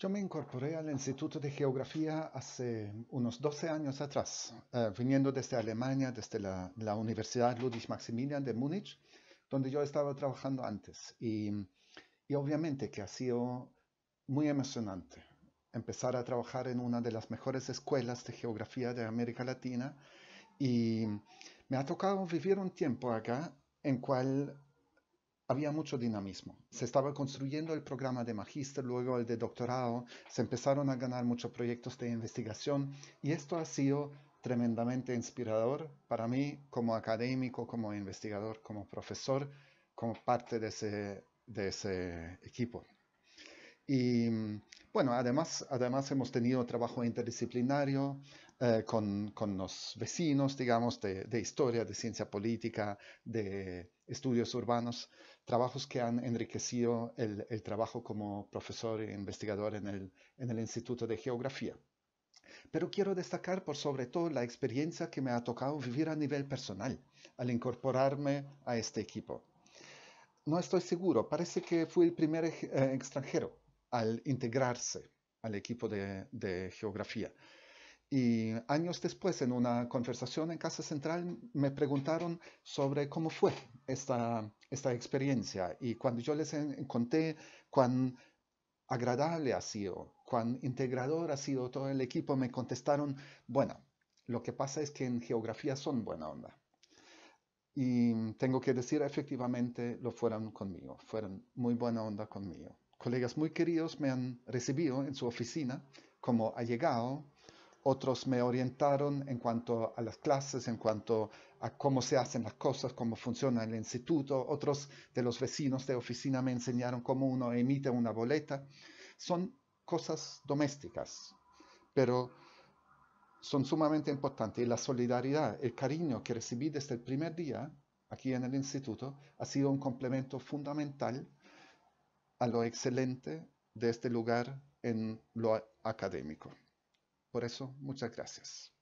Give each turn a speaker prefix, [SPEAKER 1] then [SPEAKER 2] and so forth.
[SPEAKER 1] Yo me incorporé al Instituto de Geografía hace unos 12 años atrás, eh, viniendo desde Alemania, desde la, Universidad Ludwig Maximilian de Múnich, donde yo estaba trabajando antes. Y, y obviamente que ha sido muy emocionante empezar a trabajar en una de las mejores escuelas de geografía de América Latina y me ha tocado vivir un tiempo acá en cual había mucho dinamismo. Se estaba construyendo el programa de magíster, luego el de doctorado, se empezaron a ganar muchos proyectos de investigación y esto ha sido tremendamente inspirador para mí como académico, como investigador, como profesor, como parte de ese, de ese equipo. Y bueno, además, además hemos tenido trabajo interdisciplinario eh, con, con, los vecinos, digamos, de, historia, de ciencia política, de estudios urbanos, trabajos que han enriquecido el, trabajo como profesor e investigador en el, en el Instituto de Geografía. Pero quiero destacar por sobre todo la experiencia que me ha tocado vivir a nivel personal al incorporarme a este equipo. No estoy seguro, parece que fui el primer eh, extranjero al integrarse al equipo de, geografía. Y años después, en una conversación en Casa Central, me preguntaron sobre cómo fue esta, esta experiencia. Y cuando yo les conté cuán agradable ha sido, cuán integrador ha sido todo el equipo, me contestaron, bueno, lo que pasa es que en geografía son buena onda. Y tengo que decir, efectivamente, lo fueron conmigo, fueron muy buena onda conmigo colegas muy queridos me han recibido en su oficina como ha llegado. otros me orientaron en cuanto a las clases, en cuanto a cómo se hacen las cosas, cómo funciona el instituto, otros de los vecinos de oficina me enseñaron cómo uno emite una boleta. Son cosas domésticas, pero son sumamente importantes. Y la solidaridad, el cariño que recibí desde el primer día aquí en el instituto ha sido un complemento fundamental a lo excelente de este lugar en lo académico. Por eso, muchas gracias.